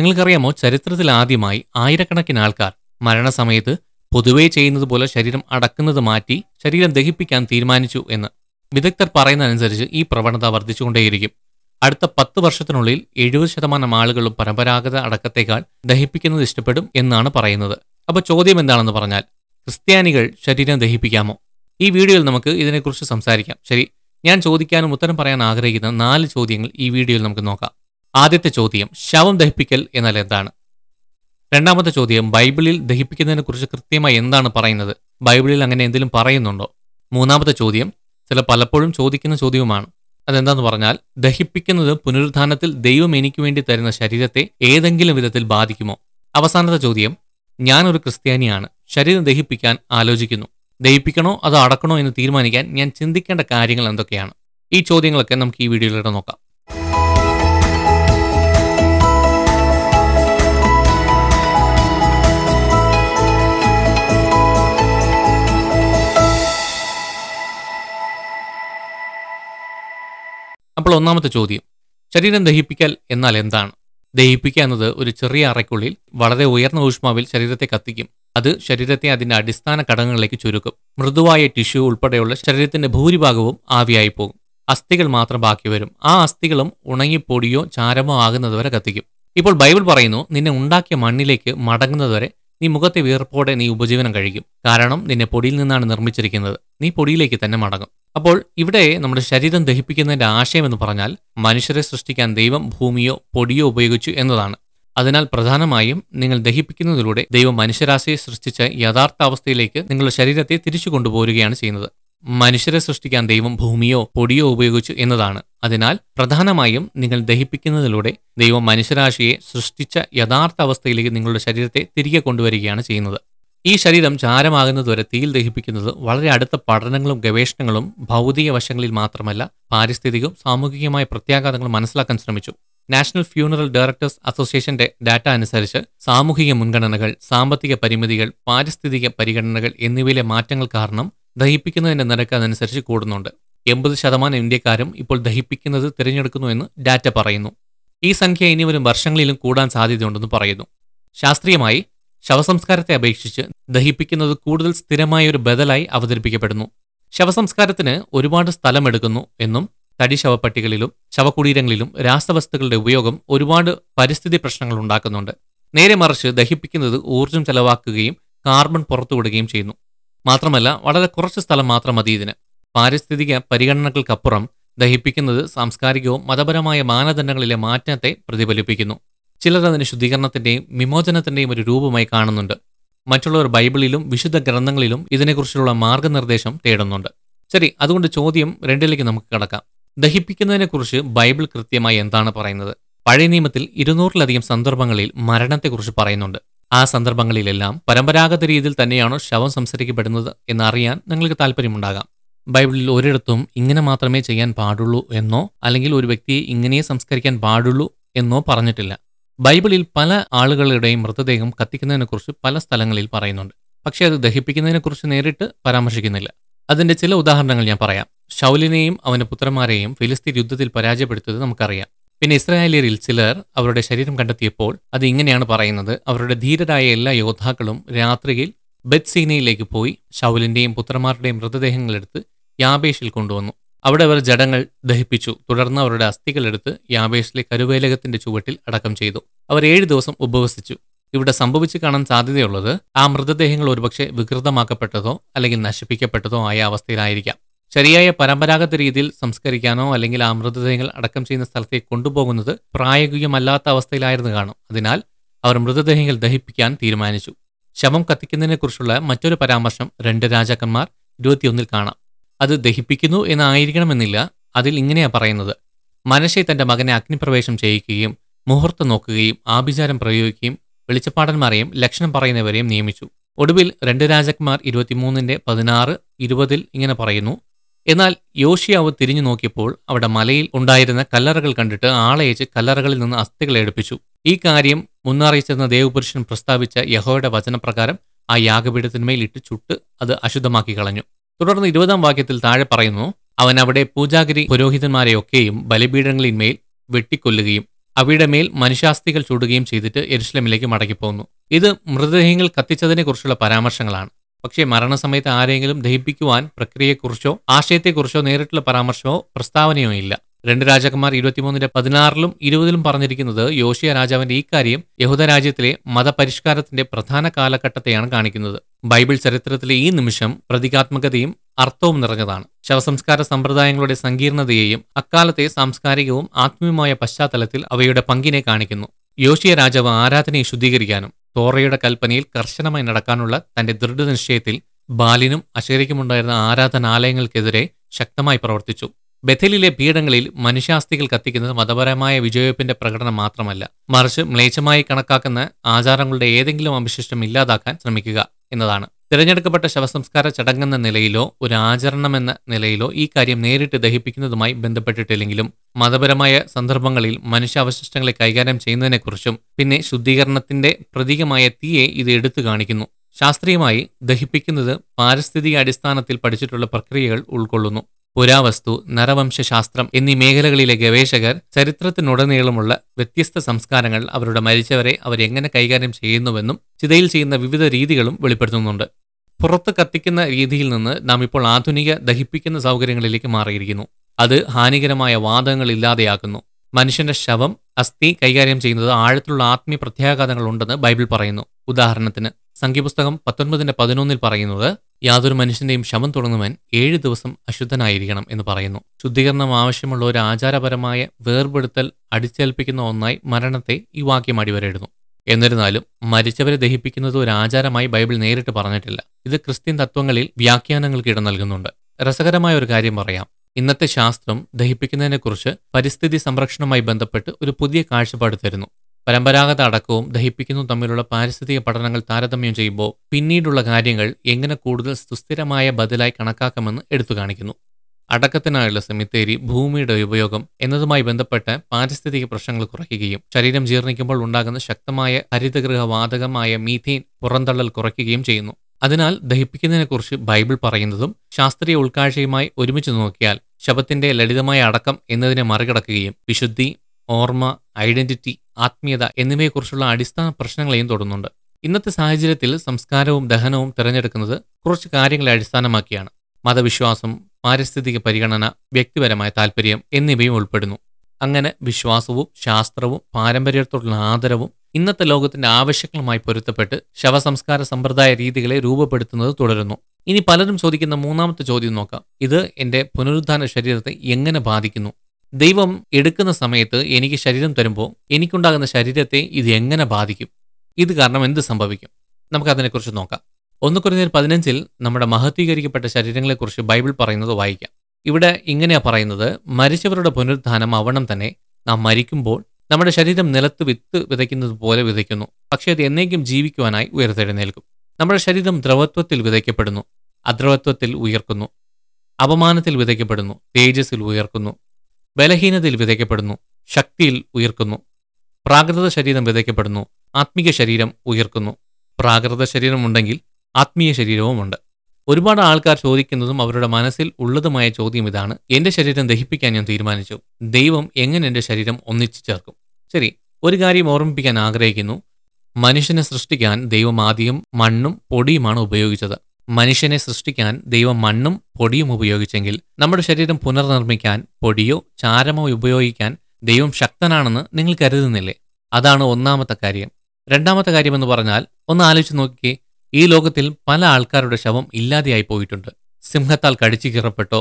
നിങ്ങൾക്കറിയാമോ ചരിത്രത്തിൽ ആദ്യമായി ആയിരക്കണക്കിന് ആൾക്കാർ മരണസമയത്ത് പൊതുവേ ചെയ്യുന്നത് പോലെ ശരീരം അടക്കുന്നത് മാറ്റി ശരീരം ദഹിപ്പിക്കാൻ തീരുമാനിച്ചു എന്ന് വിദഗ്ധർ പറയുന്നതനുസരിച്ച് ഈ പ്രവണത വർദ്ധിച്ചുകൊണ്ടേയിരിക്കും അടുത്ത പത്ത് വർഷത്തിനുള്ളിൽ എഴുപത് ശതമാനം ആളുകളും പരമ്പരാഗത അടക്കത്തേക്കാൾ ദഹിപ്പിക്കുന്നത് ഇഷ്ടപ്പെടും എന്നാണ് പറയുന്നത് അപ്പോൾ ചോദ്യം എന്താണെന്ന് പറഞ്ഞാൽ ക്രിസ്ത്യാനികൾ ശരീരം ദഹിപ്പിക്കാമോ ഈ വീഡിയോയിൽ നമുക്ക് ഇതിനെക്കുറിച്ച് സംസാരിക്കാം ശരി ഞാൻ ചോദിക്കാനും ഉത്തരം പറയാൻ ആഗ്രഹിക്കുന്ന നാല് ചോദ്യങ്ങൾ ഈ വീഡിയോയിൽ നമുക്ക് നോക്കാം ആദ്യത്തെ ചോദ്യം ശവം ദഹിപ്പിക്കൽ എന്നാൽ എന്താണ് രണ്ടാമത്തെ ചോദ്യം ബൈബിളിൽ ദഹിപ്പിക്കുന്നതിനെക്കുറിച്ച് കൃത്യമായി എന്താണ് പറയുന്നത് ബൈബിളിൽ അങ്ങനെ എന്തെങ്കിലും പറയുന്നുണ്ടോ മൂന്നാമത്തെ ചോദ്യം ചില പലപ്പോഴും ചോദിക്കുന്ന ചോദ്യവുമാണ് അതെന്താന്ന് പറഞ്ഞാൽ ദഹിപ്പിക്കുന്നത് പുനരുദ്ധാനത്തിൽ ദൈവം എനിക്ക് വേണ്ടി തരുന്ന ശരീരത്തെ ഏതെങ്കിലും വിധത്തിൽ ബാധിക്കുമോ അവസാനത്തെ ചോദ്യം ഞാനൊരു ക്രിസ്ത്യാനിയാണ് ശരീരം ദഹിപ്പിക്കാൻ ആലോചിക്കുന്നു ദഹിപ്പിക്കണോ അതോ അടക്കണോ എന്ന് തീരുമാനിക്കാൻ ഞാൻ ചിന്തിക്കേണ്ട കാര്യങ്ങൾ എന്തൊക്കെയാണ് ഈ ചോദ്യങ്ങളൊക്കെ നമുക്ക് ഈ വീഡിയോയിലൂടെ നോക്കാം അപ്പോൾ ഒന്നാമത്തെ ചോദ്യം ശരീരം ദഹിപ്പിക്കൽ എന്നാൽ എന്താണ് ദഹിപ്പിക്കുക എന്നത് ഒരു ചെറിയ അറയ്ക്കുള്ളിൽ വളരെ ഉയർന്ന ഊഷ്മാവിൽ ശരീരത്തെ കത്തിക്കും അത് ശരീരത്തെ അതിന്റെ അടിസ്ഥാന ഘടകങ്ങളിലേക്ക് ചുരുക്കും മൃദുവായ ടിഷ്യൂ ഉൾപ്പെടെയുള്ള ശരീരത്തിന്റെ ഭൂരിഭാഗവും ആവിയായി പോകും അസ്ഥികൾ മാത്രം ബാക്കി വരും ആ അസ്ഥികളും ഉണങ്ങിപ്പൊടിയോ ചാരമോ ആകുന്നതുവരെ കത്തിക്കും ഇപ്പോൾ ബൈബിൾ പറയുന്നു നിന്നെ ഉണ്ടാക്കിയ മണ്ണിലേക്ക് മടങ്ങുന്നതുവരെ നീ മുഖത്തെ വീർപ്പോടെ നീ ഉപജീവനം കഴിക്കും കാരണം നിന്നെ പൊടിയിൽ നിന്നാണ് നിർമ്മിച്ചിരിക്കുന്നത് നീ പൊടിയിലേക്ക് തന്നെ മടങ്ങും അപ്പോൾ ഇവിടെ നമ്മുടെ ശരീരം ദഹിപ്പിക്കുന്നതിൻ്റെ ആശയം എന്ന് പറഞ്ഞാൽ മനുഷ്യരെ സൃഷ്ടിക്കാൻ ദൈവം ഭൂമിയോ പൊടിയോ ഉപയോഗിച്ചു എന്നതാണ് അതിനാൽ പ്രധാനമായും നിങ്ങൾ ദഹിപ്പിക്കുന്നതിലൂടെ ദൈവം മനുഷ്യരാശിയെ സൃഷ്ടിച്ച യഥാർത്ഥ അവസ്ഥയിലേക്ക് നിങ്ങളുടെ ശരീരത്തെ തിരിച്ചു കൊണ്ടുപോരുകയാണ് ചെയ്യുന്നത് മനുഷ്യരെ സൃഷ്ടിക്കാൻ ദൈവം ഭൂമിയോ പൊടിയോ ഉപയോഗിച്ചു എന്നതാണ് അതിനാൽ പ്രധാനമായും നിങ്ങൾ ദഹിപ്പിക്കുന്നതിലൂടെ ദൈവം മനുഷ്യരാശിയെ സൃഷ്ടിച്ച യഥാർത്ഥ അവസ്ഥയിലേക്ക് നിങ്ങളുടെ ശരീരത്തെ തിരികെ കൊണ്ടുവരികയാണ് ചെയ്യുന്നത് ഈ ശരീരം ചാരമാകുന്നതുവരെ തീയിൽ ദഹിപ്പിക്കുന്നത് വളരെ അടുത്ത പഠനങ്ങളും ഗവേഷണങ്ങളും ഭൗതിക വശങ്ങളിൽ മാത്രമല്ല പാരിസ്ഥിതികവും സാമൂഹികമായ പ്രത്യാഘാതങ്ങളും മനസ്സിലാക്കാൻ ശ്രമിച്ചു നാഷണൽ ഫ്യൂണറൽ ഡയറക്ടേഴ്സ് അസോസിയേഷന്റെ ഡാറ്റ അനുസരിച്ച് സാമൂഹിക മുൻഗണനകൾ സാമ്പത്തിക പരിമിതികൾ പാരിസ്ഥിതിക പരിഗണനകൾ എന്നിവയിലെ മാറ്റങ്ങൾ കാരണം ദഹിപ്പിക്കുന്നതിന്റെ നിരക്ക് അതനുസരിച്ച് കൂടുന്നുണ്ട് എൺപത് ശതമാനം ഇന്ത്യക്കാരും ഇപ്പോൾ ദഹിപ്പിക്കുന്നത് തിരഞ്ഞെടുക്കുന്നുവെന്ന് ഡാറ്റ പറയുന്നു ഈ സംഖ്യ ഇനി വരും വർഷങ്ങളിലും കൂടാൻ സാധ്യതയുണ്ടെന്ന് പറയുന്നു ശാസ്ത്രീയമായി ശവസംസ്കാരത്തെ അപേക്ഷിച്ച് ദഹിപ്പിക്കുന്നത് കൂടുതൽ സ്ഥിരമായ ഒരു ബദലായി അവതരിപ്പിക്കപ്പെടുന്നു ശവസംസ്കാരത്തിന് ഒരുപാട് സ്ഥലമെടുക്കുന്നു എന്നും തടി ശവപ്പട്ടികളിലും ശവകുടീരങ്ങളിലും രാസവസ്തുക്കളുടെ ഉപയോഗം ഒരുപാട് പരിസ്ഥിതി പ്രശ്നങ്ങൾ ഉണ്ടാക്കുന്നുണ്ട് നേരെ മറിച്ച് ദഹിപ്പിക്കുന്നത് ഊർജ്ജം ചെലവാക്കുകയും കാർബൺ പുറത്തുവിടുകയും ചെയ്യുന്നു മാത്രമല്ല വളരെ കുറച്ച് സ്ഥലം മാത്രം മതി ഇതിന് പാരിസ്ഥിതിക പരിഗണനകൾക്കപ്പുറം ദഹിപ്പിക്കുന്നത് സാംസ്കാരികവും മതപരമായ മാനദണ്ഡങ്ങളിലെ മാറ്റത്തെ പ്രതിഫലിപ്പിക്കുന്നു ചിലർ അതിനെ ശുദ്ധീകരണത്തിന്റെയും വിമോചനത്തിന്റെയും ഒരു രൂപമായി കാണുന്നുണ്ട് മറ്റുള്ളവർ ബൈബിളിലും വിശുദ്ധ ഗ്രന്ഥങ്ങളിലും ഇതിനെക്കുറിച്ചുള്ള മാർഗനിർദ്ദേശം തേടുന്നുണ്ട് ശരി അതുകൊണ്ട് ചോദ്യം രണ്ടിലേക്ക് നമുക്ക് കടക്കാം ദഹിപ്പിക്കുന്നതിനെക്കുറിച്ച് ബൈബിൾ കൃത്യമായി എന്താണ് പറയുന്നത് പഴയ നിയമത്തിൽ ഇരുന്നൂറിലധികം സന്ദർഭങ്ങളിൽ മരണത്തെക്കുറിച്ച് പറയുന്നുണ്ട് ആ സന്ദർഭങ്ങളിലെല്ലാം പരമ്പരാഗത രീതിയിൽ തന്നെയാണോ ശവം സംസാരിക്കപ്പെടുന്നത് എന്നറിയാൻ നിങ്ങൾക്ക് താല്പര്യമുണ്ടാകാം ബൈബിളിൽ ഒരിടത്തും ഇങ്ങനെ മാത്രമേ ചെയ്യാൻ പാടുള്ളൂ എന്നോ അല്ലെങ്കിൽ ഒരു വ്യക്തിയെ ഇങ്ങനെ സംസ്കരിക്കാൻ പാടുള്ളൂ എന്നോ പറഞ്ഞിട്ടില്ല ബൈബിളിൽ പല ആളുകളുടെയും മൃതദേഹം കത്തിക്കുന്നതിനെക്കുറിച്ച് പല സ്ഥലങ്ങളിൽ പറയുന്നുണ്ട് പക്ഷേ അത് ദഹിപ്പിക്കുന്നതിനെക്കുറിച്ച് നേരിട്ട് പരാമർശിക്കുന്നില്ല അതിന്റെ ചില ഉദാഹരണങ്ങൾ ഞാൻ പറയാം ഷൗലിനെയും അവന്റെ പുത്രന്മാരെയും ഫിലിസ്തീൻ യുദ്ധത്തിൽ പരാജയപ്പെടുത്തിയത് നമുക്കറിയാം പിന്നെ ഇസ്രായേലിയരിൽ ചിലർ അവരുടെ ശരീരം കണ്ടെത്തിയപ്പോൾ അത് ഇങ്ങനെയാണ് പറയുന്നത് അവരുടെ ധീരരായ എല്ലാ യോദ്ധാക്കളും രാത്രിയിൽ ബെത്സീനയിലേക്ക് പോയി ഷൗലിന്റെയും പുത്രന്മാരുടെയും മൃതദേഹങ്ങളെടുത്ത് യാബേഷിൽ കൊണ്ടുവന്നു അവിടെ അവർ ജഡങ്ങൾ ദഹിപ്പിച്ചു തുടർന്ന് അവരുടെ അസ്ഥികളെടുത്ത് യാബേഷിലെ കരുവേലകത്തിന്റെ ചുവട്ടിൽ അടക്കം ചെയ്തു അവർ ഏഴ് ദിവസം ഉപവസിച്ചു ഇവിടെ സംഭവിച്ചു കാണാൻ സാധ്യതയുള്ളത് ആ മൃതദേഹങ്ങൾ ഒരുപക്ഷെ വികൃതമാക്കപ്പെട്ടതോ അല്ലെങ്കിൽ നശിപ്പിക്കപ്പെട്ടതോ ആയ അവസ്ഥയിലായിരിക്കാം ശരിയായ പരമ്പരാഗത രീതിയിൽ സംസ്കരിക്കാനോ അല്ലെങ്കിൽ ആ മൃതദേഹങ്ങൾ അടക്കം ചെയ്യുന്ന സ്ഥലത്തേക്ക് കൊണ്ടുപോകുന്നത് പ്രായോഗികമല്ലാത്ത അവസ്ഥയിലായിരുന്നു കാണും അതിനാൽ അവർ മൃതദേഹങ്ങൾ ദഹിപ്പിക്കാൻ തീരുമാനിച്ചു ശവം കത്തിക്കുന്നതിനെക്കുറിച്ചുള്ള മറ്റൊരു പരാമർശം രണ്ട് രാജാക്കന്മാർ ഇരുപത്തിയൊന്നിൽ കാണാം അത് ദഹിപ്പിക്കുന്നു എന്നായിരിക്കണമെന്നില്ല അതിൽ ഇങ്ങനെയാ പറയുന്നത് മനഷെ തന്റെ മകനെ അഗ്നിപ്രവേശം ചെയ്യിക്കുകയും മുഹൂർത്തം നോക്കുകയും ആഭിചാരം പ്രയോഗിക്കുകയും വെളിച്ചപ്പാടന്മാരെയും ലക്ഷണം പറയുന്നവരെയും നിയമിച്ചു ഒടുവിൽ രണ്ട് രാജാക്കന്മാർ ഇരുപത്തിമൂന്നിന്റെ പതിനാറ് ഇരുപതിൽ ഇങ്ങനെ പറയുന്നു എന്നാൽ യോഷിയാവ് തിരിഞ്ഞു നോക്കിയപ്പോൾ അവിടെ മലയിൽ ഉണ്ടായിരുന്ന കല്ലറകൾ കണ്ടിട്ട് ആളയച്ച് കല്ലറകളിൽ നിന്ന് അസ്ഥികൾ എടുപ്പിച്ചു ഈ കാര്യം മുന്നറിയിച്ചിരുന്ന ദേവപുരുഷൻ പ്രസ്താവിച്ച യഹോയുടെ വചനപ്രകാരം ആ യാഗപീഠത്തിന്മേൽ ഇട്ട് ചുട്ട് അത് അശുദ്ധമാക്കി കളഞ്ഞു തുടർന്ന് ഇരുപതാം വാക്യത്തിൽ താഴെ പറയുന്നു അവൻ അവിടെ പൂജാഗിരി പുരോഹിതന്മാരെയൊക്കെയും ബലിപീഠങ്ങളിന്മേൽ വെട്ടിക്കൊല്ലുകയും അവയുടെ മേൽ മനുഷ്യാസ്ഥികൾ ചൂടുകയും ചെയ്തിട്ട് എരുശ്ലമിലേക്ക് മടങ്ങിപ്പോകുന്നു ഇത് മൃതദേഹങ്ങൾ കത്തിച്ചതിനെക്കുറിച്ചുള്ള പരാമർശങ്ങളാണ് പക്ഷേ മരണസമയത്ത് ആരെങ്കിലും ദഹിപ്പിക്കുവാൻ പ്രക്രിയയെക്കുറിച്ചോ ആശയത്തെക്കുറിച്ചോ നേരിട്ടുള്ള പരാമർശമോ പ്രസ്താവനയോ ഇല്ല രണ്ട് രാജാക്കന്മാർ ഇരുപത്തിമൂന്നിന്റെ പതിനാറിലും ഇരുപതിലും പറഞ്ഞിരിക്കുന്നത് യോഷിയ രാജാവിന്റെ ഇക്കാര്യം യഹൂദ രാജ്യത്തിലെ മതപരിഷ്കാരത്തിന്റെ പ്രധാന കാലഘട്ടത്തെയാണ് കാണിക്കുന്നത് ബൈബിൾ ചരിത്രത്തിലെ ഈ നിമിഷം പ്രതീകാത്മകതയും അർത്ഥവും നിറഞ്ഞതാണ് ശവസംസ്കാര സമ്പ്രദായങ്ങളുടെ സങ്കീർണതയെയും അക്കാലത്തെ സാംസ്കാരികവും ആത്മീയമായ പശ്ചാത്തലത്തിൽ അവയുടെ പങ്കിനെ കാണിക്കുന്നു യോഷിയ രാജാവ് ആരാധനയെ ശുദ്ധീകരിക്കാനും തോറയുടെ കൽപ്പനയിൽ കർശനമായി നടക്കാനുള്ള തന്റെ ദൃഢനിശ്ചയത്തിൽ ബാലിനും അശേരിക്കുമുണ്ടായിരുന്ന ആരാധനാലയങ്ങൾക്കെതിരെ ശക്തമായി പ്രവർത്തിച്ചു ബഥലിലെ പീഠങ്ങളിൽ മനുഷ്യാസ്ഥികൾ കത്തിക്കുന്നത് മതപരമായ വിജയവെപ്പിന്റെ പ്രകടനം മാത്രമല്ല മറിച്ച് മ്ലേച്ഛമായി കണക്കാക്കുന്ന ആചാരങ്ങളുടെ ഏതെങ്കിലും അവശിഷ്ടം ഇല്ലാതാക്കാൻ ശ്രമിക്കുക എന്നതാണ് തിരഞ്ഞെടുക്കപ്പെട്ട ശവസംസ്കാര ചടങ്ങെന്ന നിലയിലോ ഒരു ആചരണമെന്ന നിലയിലോ ഈ കാര്യം നേരിട്ട് ദഹിപ്പിക്കുന്നതുമായി ബന്ധപ്പെട്ടിട്ടില്ലെങ്കിലും മതപരമായ സന്ദർഭങ്ങളിൽ മനുഷ്യാവശിഷ്ടങ്ങളെ കൈകാര്യം ചെയ്യുന്നതിനെക്കുറിച്ചും പിന്നെ ശുദ്ധീകരണത്തിന്റെ പ്രതീകമായ തീയെ ഇത് എടുത്തു കാണിക്കുന്നു ശാസ്ത്രീയമായി ദഹിപ്പിക്കുന്നത് പാരിസ്ഥിതിക അടിസ്ഥാനത്തിൽ പഠിച്ചിട്ടുള്ള പ്രക്രിയകൾ ഉൾക്കൊള്ളുന്നു പുരാവസ്തു നരവംശശാസ്ത്രം എന്നീ മേഖലകളിലെ ഗവേഷകർ ചരിത്രത്തിനുടനീളമുള്ള വ്യത്യസ്ത സംസ്കാരങ്ങൾ അവരുടെ മരിച്ചവരെ അവരെങ്ങനെ കൈകാര്യം ചെയ്യുന്നുവെന്നും ചിതയിൽ ചെയ്യുന്ന വിവിധ രീതികളും വെളിപ്പെടുത്തുന്നുണ്ട് പുറത്ത് കത്തിക്കുന്ന രീതിയിൽ നിന്ന് നാം ഇപ്പോൾ ആധുനിക ദഹിപ്പിക്കുന്ന സൗകര്യങ്ങളിലേക്ക് മാറിയിരിക്കുന്നു അത് ഹാനികരമായ വാദങ്ങൾ ഇല്ലാതെയാക്കുന്നു മനുഷ്യന്റെ ശവം അസ്ഥി കൈകാര്യം ചെയ്യുന്നത് ആഴത്തിലുള്ള ആത്മീയ പ്രത്യാഘാതങ്ങൾ ഉണ്ടെന്ന് ബൈബിൾ പറയുന്നു ഉദാഹരണത്തിന് സംഖ്യപുസ്തകം പത്തൊൻപതിന്റെ പതിനൊന്നിൽ പറയുന്നത് യാതൊരു മനുഷ്യന്റെയും ശമം തുടങ്ങുവാൻ ഏഴ് ദിവസം അശുദ്ധനായിരിക്കണം എന്ന് പറയുന്നു ശുദ്ധീകരണം ആവശ്യമുള്ള ഒരു ആചാരപരമായ വേർപെടുത്തൽ അടിച്ചേൽപ്പിക്കുന്ന ഒന്നായി മരണത്തെ ഈ വാക്യം അടിവരയിടുന്നു എന്നിരുന്നാലും മരിച്ചവരെ ദഹിപ്പിക്കുന്നത് ഒരു ആചാരമായി ബൈബിൾ നേരിട്ട് പറഞ്ഞിട്ടില്ല ഇത് ക്രിസ്ത്യൻ തത്വങ്ങളിൽ വ്യാഖ്യാനങ്ങൾക്ക് ഇടം നൽകുന്നുണ്ട് രസകരമായ ഒരു കാര്യം പറയാം ഇന്നത്തെ ശാസ്ത്രം ദഹിപ്പിക്കുന്നതിനെക്കുറിച്ച് പരിസ്ഥിതി സംരക്ഷണവുമായി ബന്ധപ്പെട്ട് ഒരു പുതിയ കാഴ്ചപ്പാട് തരുന്നു പരമ്പരാഗത അടക്കവും ദഹിപ്പിക്കുന്നതും തമ്മിലുള്ള പാരിസ്ഥിതിക പഠനങ്ങൾ താരതമ്യം ചെയ്യുമ്പോൾ പിന്നീടുള്ള കാര്യങ്ങൾ എങ്ങനെ കൂടുതൽ സുസ്ഥിരമായ ബദലായി കണക്കാക്കാമെന്ന് എടുത്തു കാണിക്കുന്നു അടക്കത്തിനായുള്ള സെമിത്തേരി ഭൂമിയുടെ ഉപയോഗം എന്നതുമായി ബന്ധപ്പെട്ട് പാരിസ്ഥിതിക പ്രശ്നങ്ങൾ കുറയ്ക്കുകയും ശരീരം ജീർണിക്കുമ്പോൾ ഉണ്ടാകുന്ന ശക്തമായ ഹരിതഗൃഹ വാതകമായ മീഥീൻ പുറന്തള്ളൽ കുറയ്ക്കുകയും ചെയ്യുന്നു അതിനാൽ ദഹിപ്പിക്കുന്നതിനെക്കുറിച്ച് ബൈബിൾ പറയുന്നതും ശാസ്ത്രീയ ഉൾക്കാഴ്ചയുമായി ഒരുമിച്ച് നോക്കിയാൽ ശബത്തിന്റെ ലളിതമായ അടക്കം എന്നതിനെ മറികടക്കുകയും വിശുദ്ധി ഓർമ്മ ഐഡന്റിറ്റി ആത്മീയത എന്നിവയെക്കുറിച്ചുള്ള അടിസ്ഥാന പ്രശ്നങ്ങളെയും തൊടുന്നുണ്ട് ഇന്നത്തെ സാഹചര്യത്തിൽ സംസ്കാരവും ദഹനവും തിരഞ്ഞെടുക്കുന്നത് കുറച്ച് കാര്യങ്ങളെ അടിസ്ഥാനമാക്കിയാണ് മതവിശ്വാസം പാരിസ്ഥിതിക പരിഗണന വ്യക്തിപരമായ താല്പര്യം എന്നിവയും ഉൾപ്പെടുന്നു അങ്ങനെ വിശ്വാസവും ശാസ്ത്രവും പാരമ്പര്യത്തോടുള്ള ആദരവും ഇന്നത്തെ ലോകത്തിന്റെ ആവശ്യങ്ങളുമായി പൊരുത്തപ്പെട്ട് ശവസംസ്കാര സമ്പ്രദായ രീതികളെ രൂപപ്പെടുത്തുന്നത് തുടരുന്നു ഇനി പലരും ചോദിക്കുന്ന മൂന്നാമത്തെ ചോദ്യം നോക്കാം ഇത് എൻ്റെ പുനരുദ്ധാന ശരീരത്തെ എങ്ങനെ ബാധിക്കുന്നു ദൈവം എടുക്കുന്ന സമയത്ത് എനിക്ക് ശരീരം തരുമ്പോൾ എനിക്കുണ്ടാകുന്ന ശരീരത്തെ ഇത് എങ്ങനെ ബാധിക്കും ഇത് കാരണം എന്ത് സംഭവിക്കും നമുക്കതിനെക്കുറിച്ച് നോക്കാം ഒന്ന് കുറഞ്ഞ പതിനഞ്ചിൽ നമ്മുടെ മഹത്വീകരിക്കപ്പെട്ട ശരീരങ്ങളെക്കുറിച്ച് ബൈബിൾ പറയുന്നത് വായിക്കാം ഇവിടെ ഇങ്ങനെയാ പറയുന്നത് മരിച്ചവരുടെ പുനരുദ്ധാനം ആവണം തന്നെ നാം മരിക്കുമ്പോൾ നമ്മുടെ ശരീരം നിലത്ത് വിത്ത് വിതയ്ക്കുന്നത് പോലെ വിതയ്ക്കുന്നു പക്ഷേ അത് എന്നേക്കും ജീവിക്കുവാനായി ഉയർത്തെഴുന്നേൽക്കും നമ്മുടെ ശരീരം ദ്രവത്വത്തിൽ വിതയ്ക്കപ്പെടുന്നു അദ്രവത്വത്തിൽ ഉയർക്കുന്നു അപമാനത്തിൽ വിതയ്ക്കപ്പെടുന്നു തേജസ്സിൽ ഉയർക്കുന്നു ബലഹീനതയിൽ വിതയ്ക്കപ്പെടുന്നു ശക്തിയിൽ ഉയർക്കുന്നു പ്രാകൃത ശരീരം വിതയ്ക്കപ്പെടുന്നു ആത്മീയ ശരീരം ഉയർക്കുന്നു പ്രാകൃത ശരീരമുണ്ടെങ്കിൽ ആത്മീയ ശരീരവുമുണ്ട് ഒരുപാട് ആൾക്കാർ ചോദിക്കുന്നതും അവരുടെ മനസ്സിൽ ഉള്ളതുമായ ചോദ്യം ഇതാണ് എൻ്റെ ശരീരം ദഹിപ്പിക്കാൻ ഞാൻ തീരുമാനിച്ചു ദൈവം എങ്ങനെ എൻ്റെ ശരീരം ഒന്നിച്ചു ചേർക്കും ശരി ഒരു കാര്യം ഓർമ്മിപ്പിക്കാൻ ആഗ്രഹിക്കുന്നു മനുഷ്യനെ സൃഷ്ടിക്കാൻ ദൈവം ആദ്യം മണ്ണും പൊടിയുമാണ് ഉപയോഗിച്ചത് മനുഷ്യനെ സൃഷ്ടിക്കാൻ ദൈവം മണ്ണും പൊടിയും ഉപയോഗിച്ചെങ്കിൽ നമ്മുടെ ശരീരം പുനർനിർമ്മിക്കാൻ പൊടിയോ ചാരമോ ഉപയോഗിക്കാൻ ദൈവം ശക്തനാണെന്ന് നിങ്ങൾ കരുതുന്നില്ലേ അതാണ് ഒന്നാമത്തെ കാര്യം രണ്ടാമത്തെ കാര്യം എന്ന് പറഞ്ഞാൽ ഒന്ന് ആലോചിച്ച് നോക്കിക്കേ ഈ ലോകത്തിൽ പല ആൾക്കാരുടെ ശവം ഇല്ലാതെയായി പോയിട്ടുണ്ട് സിംഹത്താൽ കടിച്ചു കീറപ്പെട്ടോ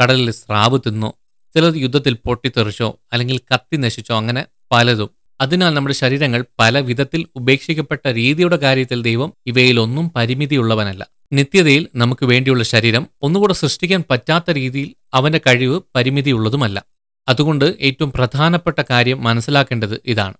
കടലിൽ സ്രാവ് തിന്നോ ചിലത് യുദ്ധത്തിൽ പൊട്ടിത്തെറിച്ചോ അല്ലെങ്കിൽ കത്തി നശിച്ചോ അങ്ങനെ പലതും അതിനാൽ നമ്മുടെ ശരീരങ്ങൾ പല വിധത്തിൽ ഉപേക്ഷിക്കപ്പെട്ട രീതിയുടെ കാര്യത്തിൽ ദൈവം ഇവയിലൊന്നും പരിമിതിയുള്ളവനല്ല നിത്യതയിൽ നമുക്ക് വേണ്ടിയുള്ള ശരീരം ഒന്നുകൂടെ സൃഷ്ടിക്കാൻ പറ്റാത്ത രീതിയിൽ അവന്റെ കഴിവ് പരിമിതിയുള്ളതുമല്ല അതുകൊണ്ട് ഏറ്റവും പ്രധാനപ്പെട്ട കാര്യം മനസ്സിലാക്കേണ്ടത് ഇതാണ്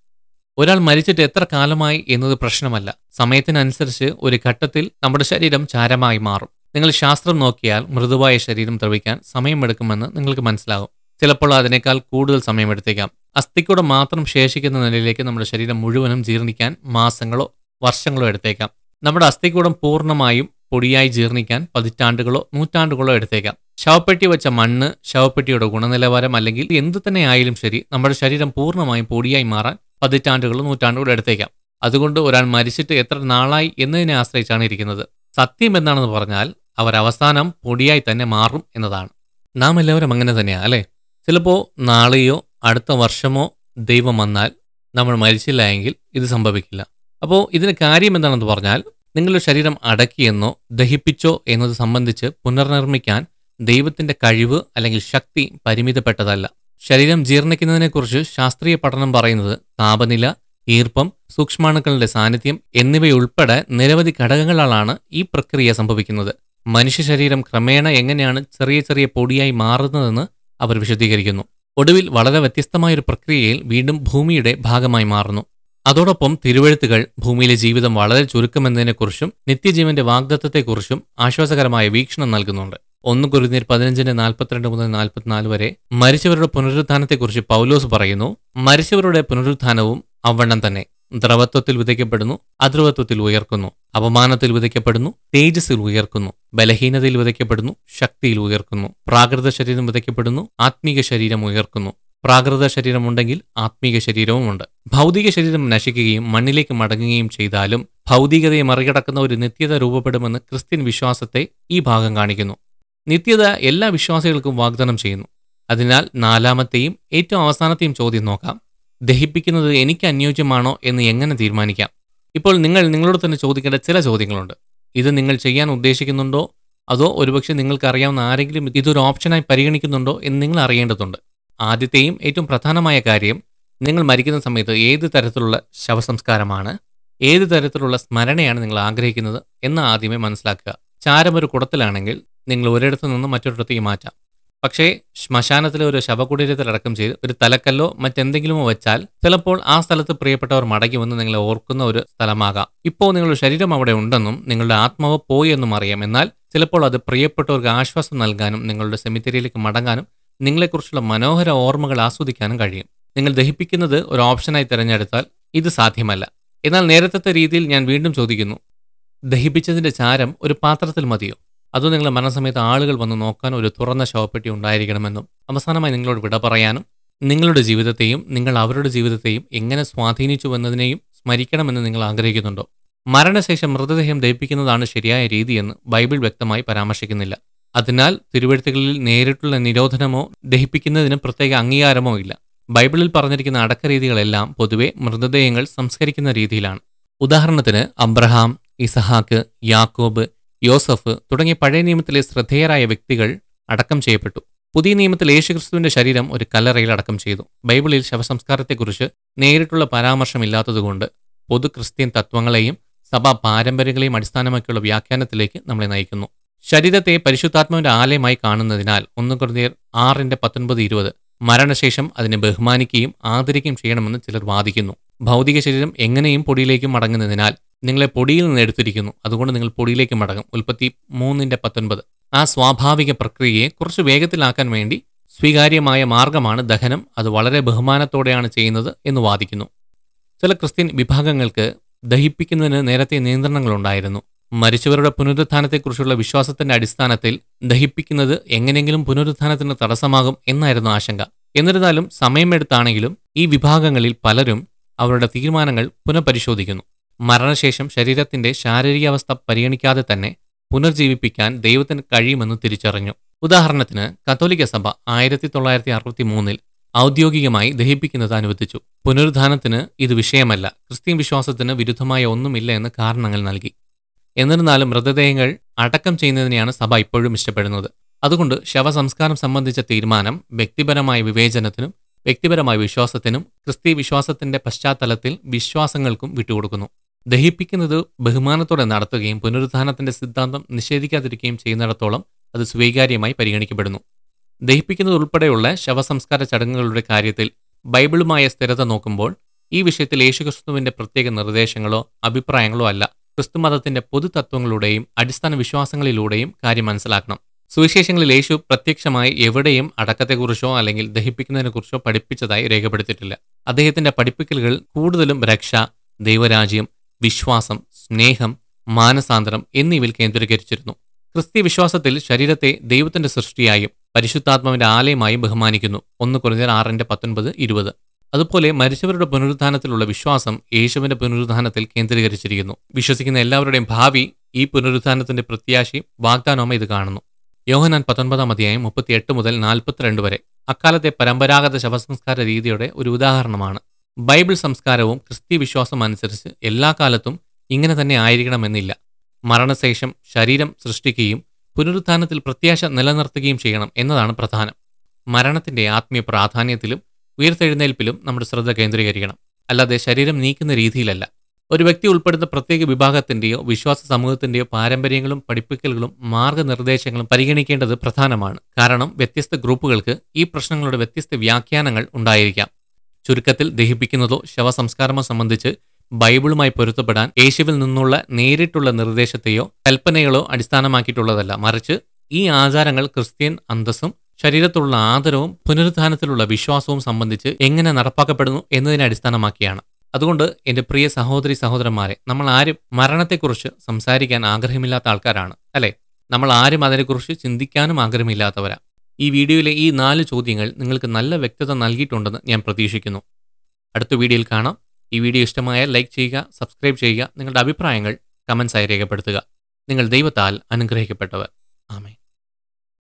ഒരാൾ മരിച്ചിട്ട് എത്ര കാലമായി എന്നത് പ്രശ്നമല്ല സമയത്തിനനുസരിച്ച് ഒരു ഘട്ടത്തിൽ നമ്മുടെ ശരീരം ചാരമായി മാറും നിങ്ങൾ ശാസ്ത്രം നോക്കിയാൽ മൃദുവായ ശരീരം ദ്രവിക്കാൻ സമയമെടുക്കുമെന്ന് നിങ്ങൾക്ക് മനസ്സിലാകും ചിലപ്പോൾ അതിനേക്കാൾ കൂടുതൽ സമയമെടുത്തേക്കാം അസ്ഥിക്കൂടെ മാത്രം ശേഷിക്കുന്ന നിലയിലേക്ക് നമ്മുടെ ശരീരം മുഴുവനും ജീർണിക്കാൻ മാസങ്ങളോ വർഷങ്ങളോ എടുത്തേക്കാം നമ്മുടെ അസ്ഥിക്കൂടം പൂർണ്ണമായും പൊടിയായി ജീർണിക്കാൻ പതിറ്റാണ്ടുകളോ നൂറ്റാണ്ടുകളോ എടുത്തേക്കാം ശവപ്പെട്ടി വെച്ച മണ്ണ് ശവപ്പെട്ടിയുടെ ഗുണനിലവാരം അല്ലെങ്കിൽ എന്തു തന്നെ ആയാലും ശരി നമ്മുടെ ശരീരം പൂർണ്ണമായും പൊടിയായി മാറാൻ പതിറ്റാണ്ടുകളോ നൂറ്റാണ്ടുകളോ എടുത്തേക്കാം അതുകൊണ്ട് ഒരാൾ മരിച്ചിട്ട് എത്ര നാളായി എന്നതിനെ ആശ്രയിച്ചാണ് ഇരിക്കുന്നത് സത്യം എന്താണെന്ന് പറഞ്ഞാൽ അവർ അവസാനം പൊടിയായി തന്നെ മാറും എന്നതാണ് നാം എല്ലാവരും അങ്ങനെ തന്നെയാണ് അല്ലേ ചിലപ്പോൾ നാളെയോ അടുത്ത വർഷമോ ദൈവം വന്നാൽ നമ്മൾ മരിച്ചില്ല എങ്കിൽ ഇത് സംഭവിക്കില്ല അപ്പോൾ ഇതിന് കാര്യം എന്താണെന്ന് പറഞ്ഞാൽ നിങ്ങളുടെ ശരീരം അടക്കിയെന്നോ ദഹിപ്പിച്ചോ എന്നത് സംബന്ധിച്ച് പുനർനിർമ്മിക്കാൻ ദൈവത്തിൻ്റെ കഴിവ് അല്ലെങ്കിൽ ശക്തി പരിമിതപ്പെട്ടതല്ല ശരീരം ജീർണിക്കുന്നതിനെക്കുറിച്ച് ശാസ്ത്രീയ പഠനം പറയുന്നത് താപനില ഈർപ്പം സൂക്ഷ്മാണുക്കളുടെ സാന്നിധ്യം എന്നിവയുൾപ്പെടെ നിരവധി ഘടകങ്ങളാണ് ഈ പ്രക്രിയ സംഭവിക്കുന്നത് മനുഷ്യ ശരീരം ക്രമേണ എങ്ങനെയാണ് ചെറിയ ചെറിയ പൊടിയായി മാറുന്നതെന്ന് അവർ വിശദീകരിക്കുന്നു ഒടുവിൽ വളരെ വ്യത്യസ്തമായൊരു പ്രക്രിയയിൽ വീണ്ടും ഭൂമിയുടെ ഭാഗമായി മാറുന്നു അതോടൊപ്പം തിരുവഴുത്തുകൾ ഭൂമിയിലെ ജീവിതം വളരെ ചുരുക്കമെന്നതിനെക്കുറിച്ചും നിത്യജീവന്റെ വാഗ്ദത്വത്തെക്കുറിച്ചും ആശ്വാസകരമായ വീക്ഷണം നൽകുന്നുണ്ട് ഒന്ന് കുരുന്നീർ പതിനഞ്ചിന് നാൽപ്പത്തിരണ്ട് മുതൽ നാൽപ്പത്തിനാല് വരെ മരിച്ചവരുടെ പുനരുത്ഥാനത്തെക്കുറിച്ച് പൗലോസ് പറയുന്നു മരിച്ചവരുടെ പുനരുത്ഥാനവും അവണ്ണം തന്നെ ദ്രവത്വത്തിൽ വിതയ്ക്കപ്പെടുന്നു അദ്രവത്വത്തിൽ ഉയർക്കുന്നു അപമാനത്തിൽ വിതയ്ക്കപ്പെടുന്നു തേജസ്സിൽ ഉയർക്കുന്നു ബലഹീനതയിൽ വിതയ്ക്കപ്പെടുന്നു ശക്തിയിൽ ഉയർക്കുന്നു പ്രാകൃത ശരീരം വിതയ്ക്കപ്പെടുന്നു ആത്മീക ശരീരം ഉയർക്കുന്നു പ്രാകൃത ശരീരമുണ്ടെങ്കിൽ ആത്മീക ശരീരവുമുണ്ട് ഭൗതിക ശരീരം നശിക്കുകയും മണ്ണിലേക്ക് മടങ്ങുകയും ചെയ്താലും ഭൗതികതയെ മറികടക്കുന്ന ഒരു നിത്യത രൂപപ്പെടുമെന്ന് ക്രിസ്ത്യൻ വിശ്വാസത്തെ ഈ ഭാഗം കാണിക്കുന്നു നിത്യത എല്ലാ വിശ്വാസികൾക്കും വാഗ്ദാനം ചെയ്യുന്നു അതിനാൽ നാലാമത്തെയും ഏറ്റവും അവസാനത്തെയും ചോദ്യം നോക്കാം ദഹിപ്പിക്കുന്നത് എനിക്ക് അനുയോജ്യമാണോ എന്ന് എങ്ങനെ തീരുമാനിക്കാം ഇപ്പോൾ നിങ്ങൾ നിങ്ങളോട് തന്നെ ചോദിക്കേണ്ട ചില ചോദ്യങ്ങളുണ്ട് ഇത് നിങ്ങൾ ചെയ്യാൻ ഉദ്ദേശിക്കുന്നുണ്ടോ അതോ ഒരുപക്ഷെ അറിയാവുന്ന ആരെങ്കിലും ഇതൊരു ഓപ്ഷനായി പരിഗണിക്കുന്നുണ്ടോ എന്ന് നിങ്ങൾ അറിയേണ്ടതുണ്ട് ആദ്യത്തെയും ഏറ്റവും പ്രധാനമായ കാര്യം നിങ്ങൾ മരിക്കുന്ന സമയത്ത് ഏത് തരത്തിലുള്ള ശവസംസ്കാരമാണ് ഏത് തരത്തിലുള്ള സ്മരണയാണ് നിങ്ങൾ ആഗ്രഹിക്കുന്നത് എന്ന് ആദ്യമേ മനസ്സിലാക്കുക ചാരം ഒരു കുടത്തിലാണെങ്കിൽ നിങ്ങൾ ഒരിടത്തു നിന്ന് മറ്റൊരിടത്തേക്ക് മാറ്റാം പക്ഷേ ശ്മശാനത്തിലെ ഒരു അടക്കം ചെയ്ത് ഒരു തലക്കല്ലോ മറ്റെന്തെങ്കിലുമോ വെച്ചാൽ ചിലപ്പോൾ ആ സ്ഥലത്ത് പ്രിയപ്പെട്ടവർ മടങ്ങി വന്ന് നിങ്ങളെ ഓർക്കുന്ന ഒരു സ്ഥലമാകാം ഇപ്പോൾ നിങ്ങളുടെ ശരീരം അവിടെ ഉണ്ടെന്നും നിങ്ങളുടെ ആത്മാവ് പോയി എന്നും അറിയാം എന്നാൽ ചിലപ്പോൾ അത് പ്രിയപ്പെട്ടവർക്ക് ആശ്വാസം നൽകാനും നിങ്ങളുടെ സെമിത്തേരിയിലേക്ക് മടങ്ങാനും നിങ്ങളെക്കുറിച്ചുള്ള മനോഹര ഓർമ്മകൾ ആസ്വദിക്കാനും കഴിയും നിങ്ങൾ ദഹിപ്പിക്കുന്നത് ഒരു ഓപ്ഷനായി തിരഞ്ഞെടുത്താൽ ഇത് സാധ്യമല്ല എന്നാൽ നേരത്തെ രീതിയിൽ ഞാൻ വീണ്ടും ചോദിക്കുന്നു ദഹിപ്പിച്ചതിൻ്റെ ചാരം ഒരു പാത്രത്തിൽ മതിയോ അതും നിങ്ങൾ മരണസമയത്ത് ആളുകൾ വന്ന് നോക്കാൻ ഒരു തുറന്ന ശവപ്പെട്ടി ഉണ്ടായിരിക്കണമെന്നും അവസാനമായി നിങ്ങളോട് വിട പറയാനും നിങ്ങളുടെ ജീവിതത്തെയും നിങ്ങൾ അവരുടെ ജീവിതത്തെയും എങ്ങനെ സ്വാധീനിച്ചു വന്നതിനെയും സ്മരിക്കണമെന്ന് നിങ്ങൾ ആഗ്രഹിക്കുന്നുണ്ടോ മരണശേഷം മൃതദേഹം ദഹിപ്പിക്കുന്നതാണ് ശരിയായ രീതിയെന്ന് ബൈബിൾ വ്യക്തമായി പരാമർശിക്കുന്നില്ല അതിനാൽ തിരുവഴുത്തുകളിൽ നേരിട്ടുള്ള നിരോധനമോ ദഹിപ്പിക്കുന്നതിന് പ്രത്യേക അംഗീകാരമോ ഇല്ല ബൈബിളിൽ പറഞ്ഞിരിക്കുന്ന അടക്കരീതികളെല്ലാം പൊതുവെ മൃതദേഹങ്ങൾ സംസ്കരിക്കുന്ന രീതിയിലാണ് ഉദാഹരണത്തിന് അബ്രഹാം ഇസഹാക്ക് യാക്കോബ് യോസഫ് തുടങ്ങി പഴയ നിയമത്തിലെ ശ്രദ്ധേയരായ വ്യക്തികൾ അടക്കം ചെയ്യപ്പെട്ടു പുതിയ നിയമത്തിൽ യേശുക്രിസ്തുവിന്റെ ശരീരം ഒരു കല്ലറയിൽ അടക്കം ചെയ്തു ബൈബിളിൽ ശവസംസ്കാരത്തെക്കുറിച്ച് നേരിട്ടുള്ള പരാമർശമില്ലാത്തതുകൊണ്ട് പൊതു ക്രിസ്ത്യൻ തത്വങ്ങളെയും സഭാ പാരമ്പര്യങ്ങളെയും അടിസ്ഥാനമാക്കിയുള്ള വ്യാഖ്യാനത്തിലേക്ക് നമ്മളെ നയിക്കുന്നു ശരീരത്തെ പരിശുദ്ധാത്മാവിന്റെ ആലയമായി കാണുന്നതിനാൽ ഒന്ന് കുറുതിയർ ആറിന്റെ പത്തൊൻപത് ഇരുപത് മരണശേഷം അതിനെ ബഹുമാനിക്കുകയും ആദരിക്കുകയും ചെയ്യണമെന്ന് ചിലർ വാദിക്കുന്നു ഭൗതിക ശരീരം എങ്ങനെയും പൊടിയിലേക്കും മടങ്ങുന്നതിനാൽ നിങ്ങളെ പൊടിയിൽ നിന്ന് എടുത്തിരിക്കുന്നു അതുകൊണ്ട് നിങ്ങൾ പൊടിയിലേക്ക് മടങ്ങും ഉൽപ്പത്തി മൂന്നിൻ്റെ പത്തൊൻപത് ആ സ്വാഭാവിക പ്രക്രിയയെ കുറച്ച് വേഗത്തിലാക്കാൻ വേണ്ടി സ്വീകാര്യമായ മാർഗമാണ് ദഹനം അത് വളരെ ബഹുമാനത്തോടെയാണ് ചെയ്യുന്നത് എന്ന് വാദിക്കുന്നു ചില ക്രിസ്ത്യൻ വിഭാഗങ്ങൾക്ക് ദഹിപ്പിക്കുന്നതിന് നേരത്തെ നിയന്ത്രണങ്ങളുണ്ടായിരുന്നു മരിച്ചവരുടെ പുനരുത്ഥാനത്തെക്കുറിച്ചുള്ള വിശ്വാസത്തിന്റെ അടിസ്ഥാനത്തിൽ ദഹിപ്പിക്കുന്നത് എങ്ങനെയെങ്കിലും പുനരുത്ഥാനത്തിന് തടസ്സമാകും എന്നായിരുന്നു ആശങ്ക എന്നിരുന്നാലും സമയമെടുത്താണെങ്കിലും ഈ വിഭാഗങ്ങളിൽ പലരും അവരുടെ തീരുമാനങ്ങൾ പുനഃപരിശോധിക്കുന്നു മരണശേഷം ശരീരത്തിന്റെ ശാരീരികാവസ്ഥ പരിഗണിക്കാതെ തന്നെ പുനർജീവിപ്പിക്കാൻ ദൈവത്തിന് കഴിയുമെന്ന് തിരിച്ചറിഞ്ഞു ഉദാഹരണത്തിന് കത്തോലിക്ക സഭ ആയിരത്തി തൊള്ളായിരത്തി അറുപത്തി മൂന്നിൽ ഔദ്യോഗികമായി ദഹിപ്പിക്കുന്നത് അനുവദിച്ചു പുനരുദ്ധാനത്തിന് ഇത് വിഷയമല്ല ക്രിസ്ത്യൻ വിശ്വാസത്തിന് വിരുദ്ധമായ ഒന്നുമില്ല എന്ന് കാരണങ്ങൾ നൽകി എന്നിരുന്നാലും മൃതദേഹങ്ങൾ അടക്കം ചെയ്യുന്നതിനെയാണ് സഭ ഇപ്പോഴും ഇഷ്ടപ്പെടുന്നത് അതുകൊണ്ട് ശവസംസ്കാരം സംബന്ധിച്ച തീരുമാനം വ്യക്തിപരമായ വിവേചനത്തിനും വ്യക്തിപരമായ വിശ്വാസത്തിനും ക്രിസ്തീ വിശ്വാസത്തിന്റെ പശ്ചാത്തലത്തിൽ വിശ്വാസങ്ങൾക്കും വിട്ടുകൊടുക്കുന്നു ദഹിപ്പിക്കുന്നത് ബഹുമാനത്തോടെ നടത്തുകയും പുനരുദ്ധാനത്തിന്റെ സിദ്ധാന്തം നിഷേധിക്കാതിരിക്കുകയും ചെയ്യുന്നിടത്തോളം അത് സ്വീകാര്യമായി പരിഗണിക്കപ്പെടുന്നു ദഹിപ്പിക്കുന്നത് ഉൾപ്പെടെയുള്ള ശവസംസ്കാര ചടങ്ങുകളുടെ കാര്യത്തിൽ ബൈബിളുമായ സ്ഥിരത നോക്കുമ്പോൾ ഈ വിഷയത്തിൽ യേശുക്രിസ്തുവിന്റെ പ്രത്യേക നിർദ്ദേശങ്ങളോ അഭിപ്രായങ്ങളോ അല്ല ക്രിസ്തുമതത്തിന്റെ പൊതുതത്വങ്ങളുടെയും അടിസ്ഥാന വിശ്വാസങ്ങളിലൂടെയും കാര്യം മനസ്സിലാക്കണം സുവിശേഷങ്ങളിൽ യേശു പ്രത്യക്ഷമായി എവിടെയും അടക്കത്തെക്കുറിച്ചോ അല്ലെങ്കിൽ ദഹിപ്പിക്കുന്നതിനെക്കുറിച്ചോ പഠിപ്പിച്ചതായി രേഖപ്പെടുത്തിയിട്ടില്ല അദ്ദേഹത്തിന്റെ പഠിപ്പിക്കലുകൾ കൂടുതലും രക്ഷ ദൈവരാജ്യം വിശ്വാസം സ്നേഹം മാനസാന്തരം എന്നിവയിൽ കേന്ദ്രീകരിച്ചിരുന്നു ക്രിസ്തീയ വിശ്വാസത്തിൽ ശരീരത്തെ ദൈവത്തിന്റെ സൃഷ്ടിയായും പരിശുദ്ധാത്മാവിന്റെ ആലയമായും ബഹുമാനിക്കുന്നു ഒന്ന് കുറഞ്ഞ ആറിന്റെ പത്തൊൻപത് ഇരുപത് അതുപോലെ മരിച്ചവരുടെ പുനരുദ്ധാനത്തിലുള്ള വിശ്വാസം യേശുവിന്റെ പുനരുദ്ധാനത്തിൽ കേന്ദ്രീകരിച്ചിരിക്കുന്നു വിശ്വസിക്കുന്ന എല്ലാവരുടെയും ഭാവി ഈ പുനരുദ്ധാനത്തിന്റെ പ്രത്യാശയും വാഗ്ദാനവും ഇത് കാണുന്നു യോഹനാൻ പത്തൊൻപതാം അധ്യായം മുപ്പത്തിയെട്ട് മുതൽ നാൽപ്പത്തിരണ്ട് വരെ അക്കാലത്തെ പരമ്പരാഗത ശവസംസ്കാര രീതിയുടെ ഒരു ഉദാഹരണമാണ് ബൈബിൾ സംസ്കാരവും ക്രിസ്തീയ വിശ്വാസം അനുസരിച്ച് എല്ലാ കാലത്തും ഇങ്ങനെ തന്നെ ആയിരിക്കണമെന്നില്ല മരണശേഷം ശരീരം സൃഷ്ടിക്കുകയും പുനരുത്ഥാനത്തിൽ പ്രത്യാശ നിലനിർത്തുകയും ചെയ്യണം എന്നതാണ് പ്രധാനം മരണത്തിൻ്റെ ആത്മീയ പ്രാധാന്യത്തിലും ഉയർത്തെഴുന്നേൽപ്പിലും നമ്മുടെ ശ്രദ്ധ കേന്ദ്രീകരിക്കണം അല്ലാതെ ശരീരം നീക്കുന്ന രീതിയിലല്ല ഒരു വ്യക്തി ഉൾപ്പെടുന്ന പ്രത്യേക വിഭാഗത്തിൻ്റെയോ വിശ്വാസ സമൂഹത്തിൻ്റെയോ പാരമ്പര്യങ്ങളും പഠിപ്പിക്കലുകളും മാർഗനിർദ്ദേശങ്ങളും പരിഗണിക്കേണ്ടത് പ്രധാനമാണ് കാരണം വ്യത്യസ്ത ഗ്രൂപ്പുകൾക്ക് ഈ പ്രശ്നങ്ങളുടെ വ്യത്യസ്ത വ്യാഖ്യാനങ്ങൾ ഉണ്ടായിരിക്കാം ചുരുക്കത്തിൽ ദഹിപ്പിക്കുന്നതോ ശവസംസ്കാരമോ സംബന്ധിച്ച് ബൈബിളുമായി പൊരുത്തപ്പെടാൻ യേശുവിൽ നിന്നുള്ള നേരിട്ടുള്ള നിർദ്ദേശത്തെയോ കൽപ്പനകളോ അടിസ്ഥാനമാക്കിയിട്ടുള്ളതല്ല മറിച്ച് ഈ ആചാരങ്ങൾ ക്രിസ്ത്യൻ അന്തസ്സും ശരീരത്തിലുള്ള ആദരവും പുനരുദ്ധാനത്തിലുള്ള വിശ്വാസവും സംബന്ധിച്ച് എങ്ങനെ നടപ്പാക്കപ്പെടുന്നു എന്നതിനെ അടിസ്ഥാനമാക്കിയാണ് അതുകൊണ്ട് എന്റെ പ്രിയ സഹോദരി സഹോദരന്മാരെ നമ്മൾ ആരും മരണത്തെക്കുറിച്ച് സംസാരിക്കാൻ ആഗ്രഹമില്ലാത്ത ആൾക്കാരാണ് അല്ലേ നമ്മൾ ആരും അതിനെക്കുറിച്ച് ചിന്തിക്കാനും ആഗ്രഹമില്ലാത്തവരാ ഈ വീഡിയോയിലെ ഈ നാല് ചോദ്യങ്ങൾ നിങ്ങൾക്ക് നല്ല വ്യക്തത നൽകിയിട്ടുണ്ടെന്ന് ഞാൻ പ്രതീക്ഷിക്കുന്നു അടുത്ത വീഡിയോയിൽ കാണാം ഈ വീഡിയോ ഇഷ്ടമായ ലൈക്ക് ചെയ്യുക സബ്സ്ക്രൈബ് ചെയ്യുക നിങ്ങളുടെ അഭിപ്രായങ്ങൾ കമൻസായി രേഖപ്പെടുത്തുക നിങ്ങൾ ദൈവത്താൽ അനുഗ്രഹിക്കപ്പെട്ടവർ